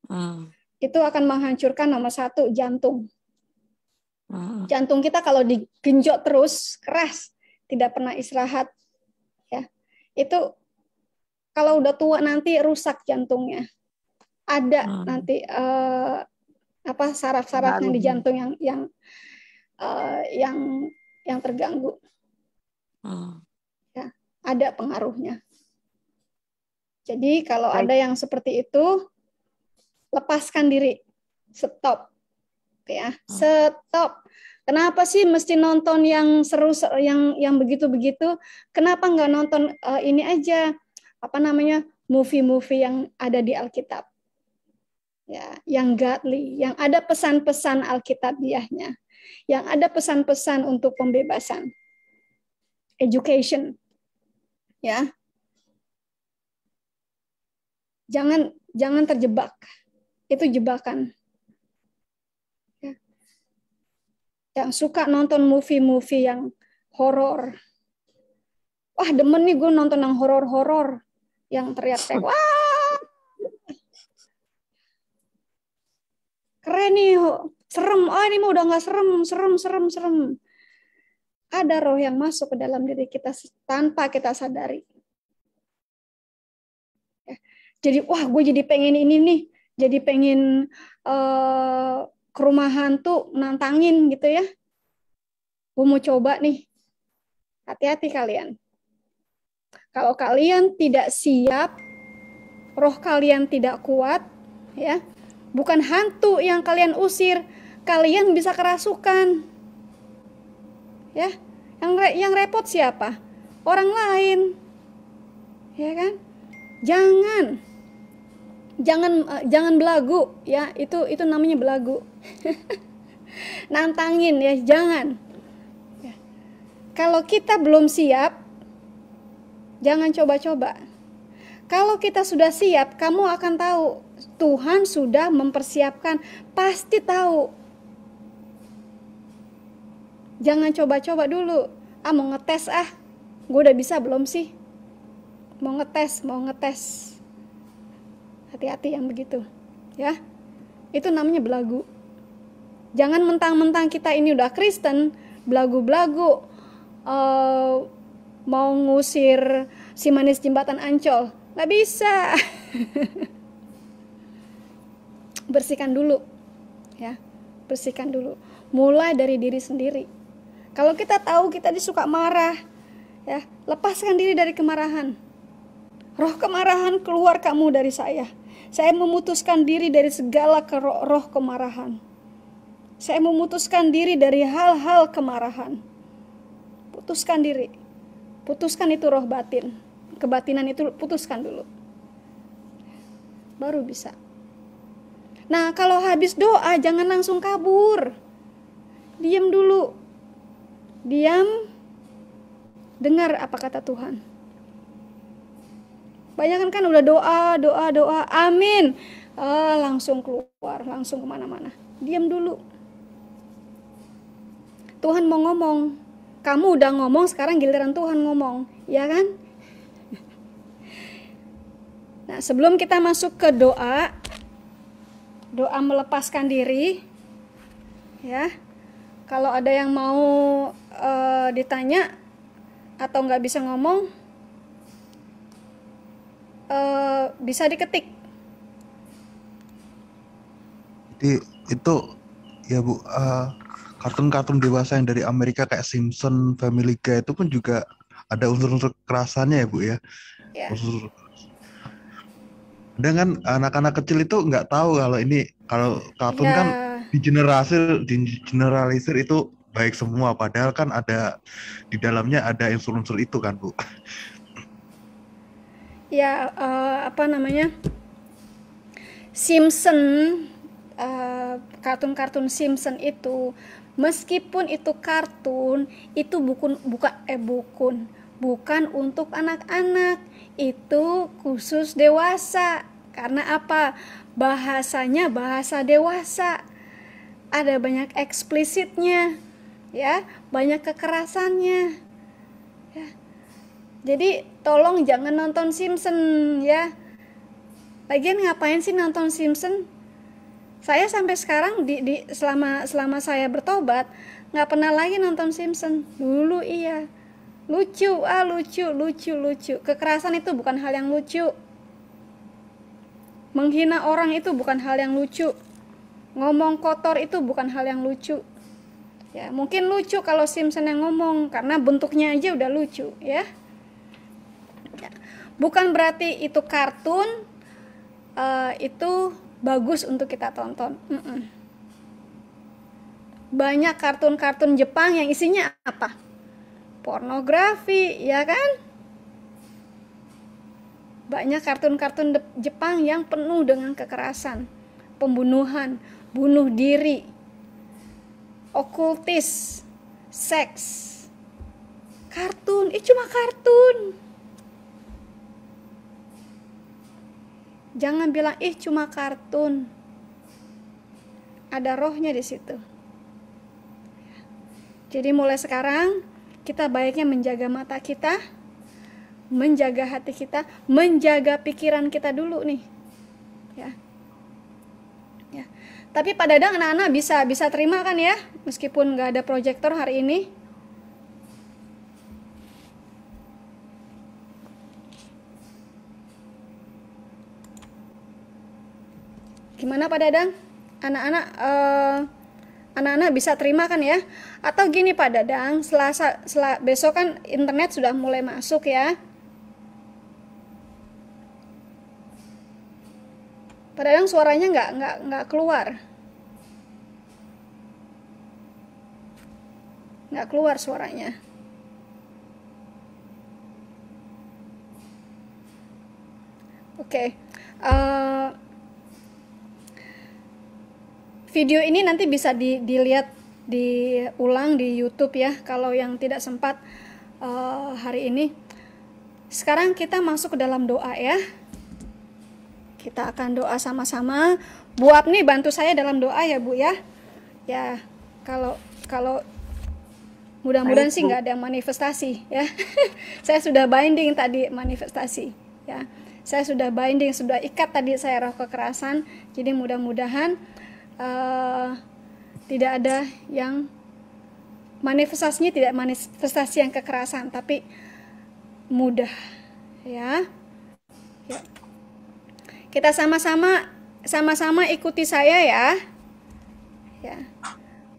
Uh. Itu akan menghancurkan nomor satu jantung. Uh. Jantung kita kalau digenjot terus keras, tidak pernah istirahat, ya itu kalau udah tua nanti rusak jantungnya ada hmm. nanti uh, apa saraf yang di jantung yang yang uh, yang yang terganggu. Hmm. Ya, ada pengaruhnya. Jadi kalau Baik. ada yang seperti itu lepaskan diri. Stop. Ya, hmm. stop. Kenapa sih mesti nonton yang seru yang yang begitu-begitu? Kenapa nggak nonton uh, ini aja apa namanya movie-movie yang ada di Alkitab? ya, yang godly, yang ada pesan-pesan Alkitabiahnya, yang ada pesan-pesan untuk pembebasan, education, ya. Jangan jangan terjebak, itu jebakan. Ya. Yang suka nonton movie-movie yang horor, wah demen nih gue nonton yang horor-horor, yang teriak-teriak, <laughs> wah keren nih serem oh ini mah udah nggak serem serem serem serem ada roh yang masuk ke dalam diri kita tanpa kita sadari ya. jadi wah gue jadi pengen ini nih jadi pengen uh, ke rumah hantu nantangin gitu ya gue mau coba nih hati-hati kalian kalau kalian tidak siap roh kalian tidak kuat ya bukan hantu yang kalian usir, kalian bisa kerasukan. Ya, yang re yang repot siapa? Orang lain. Ya kan? Jangan jangan eh, jangan belagu ya, itu itu namanya belagu. <laughs> Nantangin ya, jangan. Ya. Kalau kita belum siap, jangan coba-coba. Kalau kita sudah siap, kamu akan tahu Tuhan sudah mempersiapkan, pasti tahu. Jangan coba-coba dulu. Ah mau ngetes ah. Gue udah bisa belum sih? Mau ngetes, mau ngetes. Hati-hati yang begitu, ya. Itu namanya belagu. Jangan mentang-mentang kita ini udah Kristen, belagu-belagu uh, mau ngusir si manis jembatan Ancol. Nggak bisa. <laughs> bersihkan dulu ya bersihkan dulu mulai dari diri sendiri kalau kita tahu kita disuka marah ya lepaskan diri dari kemarahan roh kemarahan keluar kamu dari saya saya memutuskan diri dari segala roh, roh kemarahan saya memutuskan diri dari hal-hal kemarahan putuskan diri putuskan itu roh batin kebatinan itu putuskan dulu baru bisa Nah, kalau habis doa jangan langsung kabur. Diam dulu. Diam. Dengar apa kata Tuhan. Banyak kan udah doa, doa, doa, amin. Ah, langsung keluar, langsung kemana-mana. Diam dulu. Tuhan mau ngomong. Kamu udah ngomong, sekarang giliran Tuhan ngomong. Ya kan? Nah, sebelum kita masuk ke doa, doa melepaskan diri ya kalau ada yang mau e, ditanya atau nggak bisa ngomong e, bisa diketik jadi itu ya bu eh, kartun-kartun uh, dewasa yang dari Amerika kayak Simpson, Family Guy itu pun juga ada unsur-unsur kerasannya ya bu ya, ya. unsur kadang kan anak-anak kecil itu nggak tahu kalau ini kalau kartun yeah. kan iya. di generalisir di generalisir itu baik semua padahal kan ada di dalamnya ada unsur-unsur itu kan bu ya uh, apa namanya Simpson kartun eh, kartun-kartun Simpson itu meskipun itu kartun itu bukan buka eh bukan bukan untuk anak-anak itu khusus dewasa. Karena apa? Bahasanya bahasa dewasa. Ada banyak eksplisitnya, ya, banyak kekerasannya. Ya. Jadi tolong jangan nonton Simpson ya. Lagian ngapain sih nonton Simpson? Saya sampai sekarang di, di selama selama saya bertobat nggak pernah lagi nonton Simpson. Dulu iya, lucu ah lucu lucu lucu kekerasan itu bukan hal yang lucu menghina orang itu bukan hal yang lucu ngomong kotor itu bukan hal yang lucu ya mungkin lucu kalau Simpson yang ngomong karena bentuknya aja udah lucu ya, ya. bukan berarti itu kartun uh, itu bagus untuk kita tonton mm -mm. banyak kartun-kartun Jepang yang isinya apa pornografi, ya kan? Banyak kartun-kartun Jepang yang penuh dengan kekerasan, pembunuhan, bunuh diri, okultis, seks. Kartun, eh cuma kartun. Jangan bilang ih eh, cuma kartun. Ada rohnya di situ. Jadi mulai sekarang kita baiknya menjaga mata kita, menjaga hati kita, menjaga pikiran kita dulu nih. Ya. Ya. Tapi Pak Dadang, anak-anak bisa bisa terima kan ya, meskipun nggak ada proyektor hari ini. Gimana Pak Dadang? Anak-anak uh, anak-anak bisa terima kan ya atau gini Pak Dadang selasa besok kan internet sudah mulai masuk ya Pak Dadang suaranya nggak nggak nggak keluar nggak keluar suaranya oke okay. uh, eh, video ini nanti bisa di, dilihat diulang di YouTube ya kalau yang tidak sempat uh, hari ini. Sekarang kita masuk ke dalam doa ya. Kita akan doa sama-sama. Bu Apni bantu saya dalam doa ya Bu ya. Ya kalau kalau mudah-mudahan sih nggak ada manifestasi ya. <laughs> saya sudah binding tadi manifestasi ya. Saya sudah binding sudah ikat tadi saya roh kekerasan. Jadi mudah-mudahan uh, tidak ada yang manifestasinya tidak manifestasi yang kekerasan tapi mudah ya, ya. kita sama-sama sama-sama ikuti saya ya ya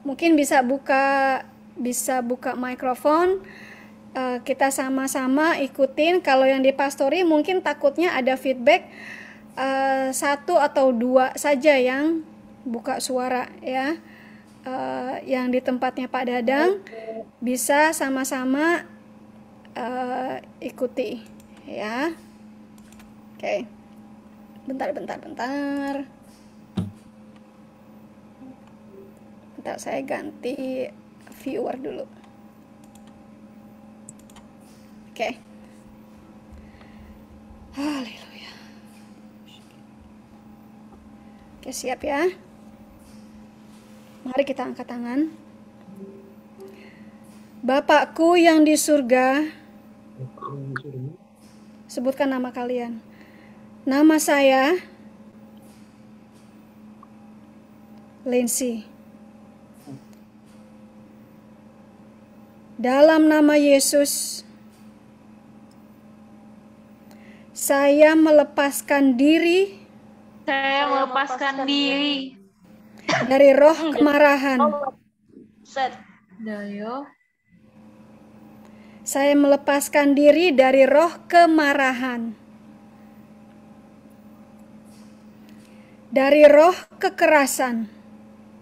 mungkin bisa buka bisa buka mikrofon uh, kita sama-sama ikutin kalau yang di pastori mungkin takutnya ada feedback uh, satu atau dua saja yang buka suara ya uh, yang di tempatnya Pak Dadang bisa sama-sama uh, ikuti ya oke okay. bentar bentar bentar bentar saya ganti viewer dulu oke okay. haleluya oke siap ya Mari kita angkat tangan. Bapakku yang di surga, sebutkan nama kalian. Nama saya Lensi. Dalam nama Yesus, saya melepaskan diri. Saya melepaskan diri dari roh hmm. kemarahan. Saya melepaskan diri dari roh kemarahan. Dari roh kekerasan.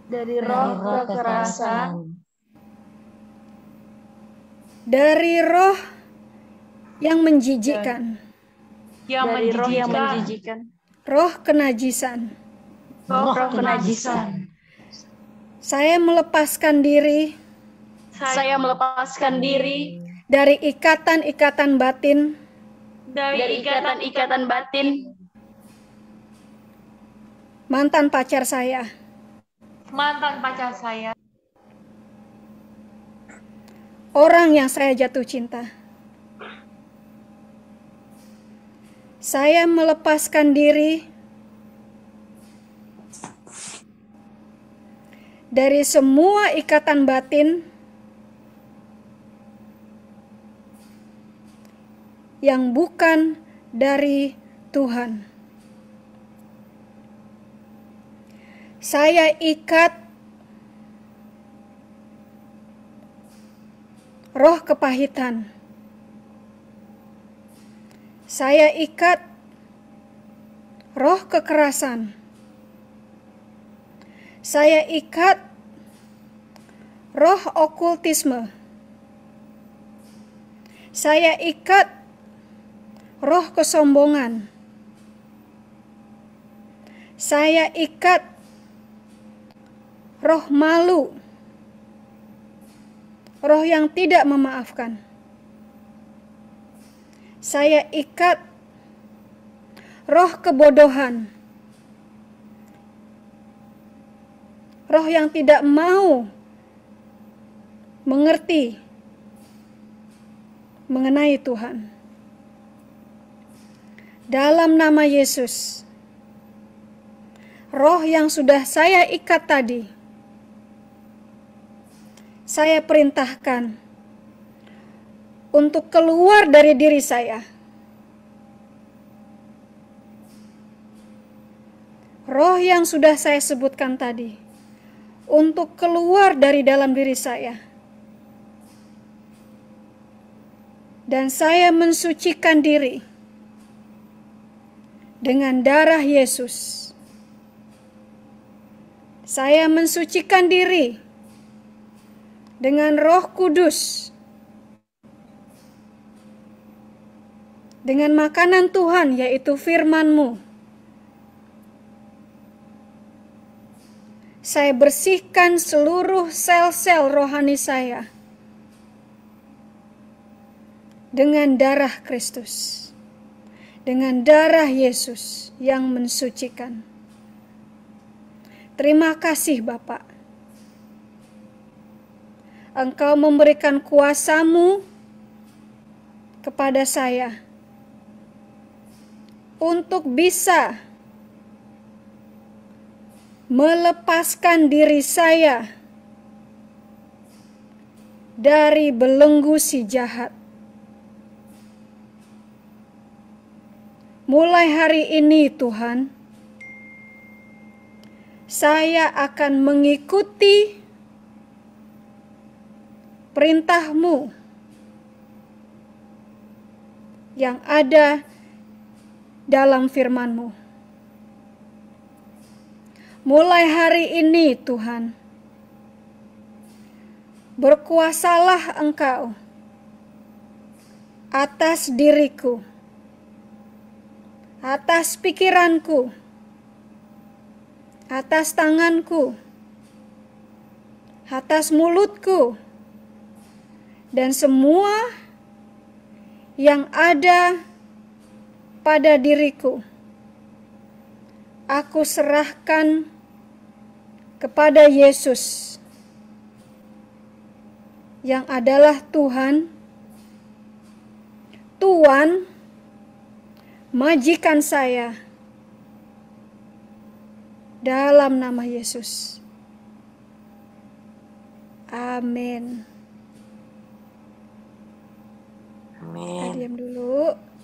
Dari roh kekerasan. Dari roh yang menjijikkan. menjijikan. roh yang menjijikan. Roh kenajisan. Roh kenajisan. Saya melepaskan diri. Saya melepaskan diri dari ikatan-ikatan batin. Dari ikatan-ikatan batin. Mantan pacar saya. Mantan pacar saya. Orang yang saya jatuh cinta. Saya melepaskan diri dari semua ikatan batin yang bukan dari Tuhan. Saya ikat roh kepahitan. Saya ikat roh kekerasan saya ikat roh okultisme. Saya ikat roh kesombongan. Saya ikat roh malu. Roh yang tidak memaafkan. Saya ikat roh kebodohan roh yang tidak mau mengerti mengenai Tuhan. Dalam nama Yesus, roh yang sudah saya ikat tadi, saya perintahkan untuk keluar dari diri saya. Roh yang sudah saya sebutkan tadi untuk keluar dari dalam diri saya. Dan saya mensucikan diri dengan darah Yesus. Saya mensucikan diri dengan Roh Kudus, dengan makanan Tuhan, yaitu firman-Mu. Saya bersihkan seluruh sel-sel rohani saya dengan darah Kristus, dengan darah Yesus yang mensucikan. Terima kasih, Bapak. Engkau memberikan kuasamu kepada saya untuk bisa melepaskan diri saya dari belenggu si jahat. Mulai hari ini, Tuhan, saya akan mengikuti perintah-Mu yang ada dalam firman-Mu mulai hari ini Tuhan. Berkuasalah Engkau atas diriku, atas pikiranku, atas tanganku, atas mulutku, dan semua yang ada pada diriku. Aku serahkan kepada Yesus yang adalah Tuhan, Tuhan majikan saya dalam nama Yesus. Amin. Amin. Kita diam dulu.